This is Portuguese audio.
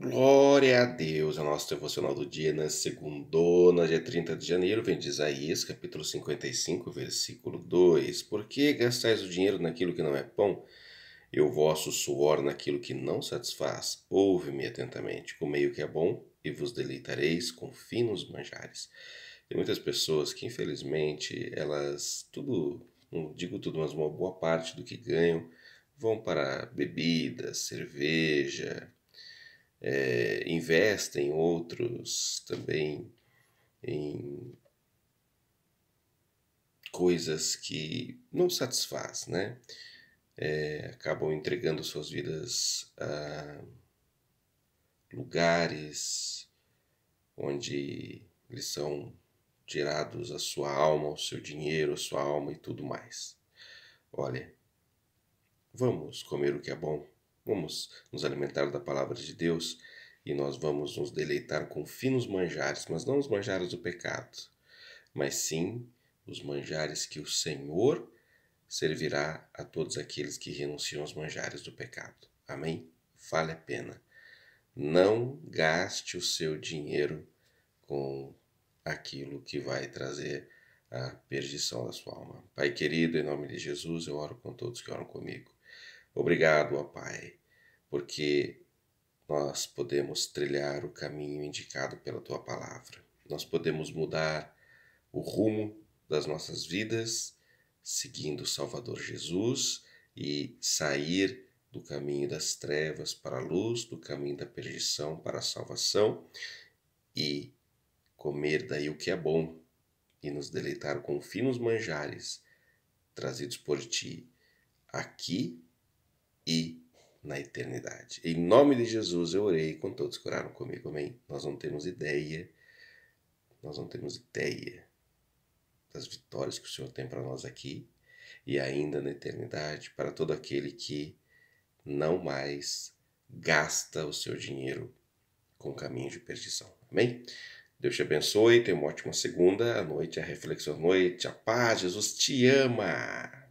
Glória a Deus, é o nosso devocional do dia, na né? segunda, dia é 30 de janeiro, vem de Isaías, capítulo 55, versículo 2. Por que gastais o dinheiro naquilo que não é pão, e o vosso suor naquilo que não satisfaz? Ouve-me atentamente, comei o que é bom, e vos deleitareis com finos manjares. Tem muitas pessoas que, infelizmente, elas, tudo, não digo tudo, mas uma boa parte do que ganham, vão para bebidas, cerveja, é, investem, outros também em coisas que não satisfaz, né? É, acabam entregando suas vidas a lugares onde eles são tirados a sua alma, o seu dinheiro, a sua alma e tudo mais. Olha, vamos comer o que é bom Vamos nos alimentar da palavra de Deus e nós vamos nos deleitar com finos manjares, mas não os manjares do pecado, mas sim os manjares que o Senhor servirá a todos aqueles que renunciam aos manjares do pecado. Amém? Vale a pena. Não gaste o seu dinheiro com aquilo que vai trazer a perdição da sua alma. Pai querido, em nome de Jesus, eu oro com todos que oram comigo. Obrigado, ó Pai, porque nós podemos trilhar o caminho indicado pela tua palavra. Nós podemos mudar o rumo das nossas vidas seguindo o Salvador Jesus e sair do caminho das trevas para a luz, do caminho da perdição para a salvação e comer daí o que é bom e nos deleitar com finos manjares trazidos por ti aqui e na eternidade. Em nome de Jesus eu orei com todos que oraram comigo, amém? Nós não temos ideia, nós não temos ideia das vitórias que o Senhor tem para nós aqui e ainda na eternidade, para todo aquele que não mais gasta o seu dinheiro com caminho de perdição. Amém? Deus te abençoe, tenha uma ótima segunda, A noite, a reflexão à noite, a paz, Jesus te ama!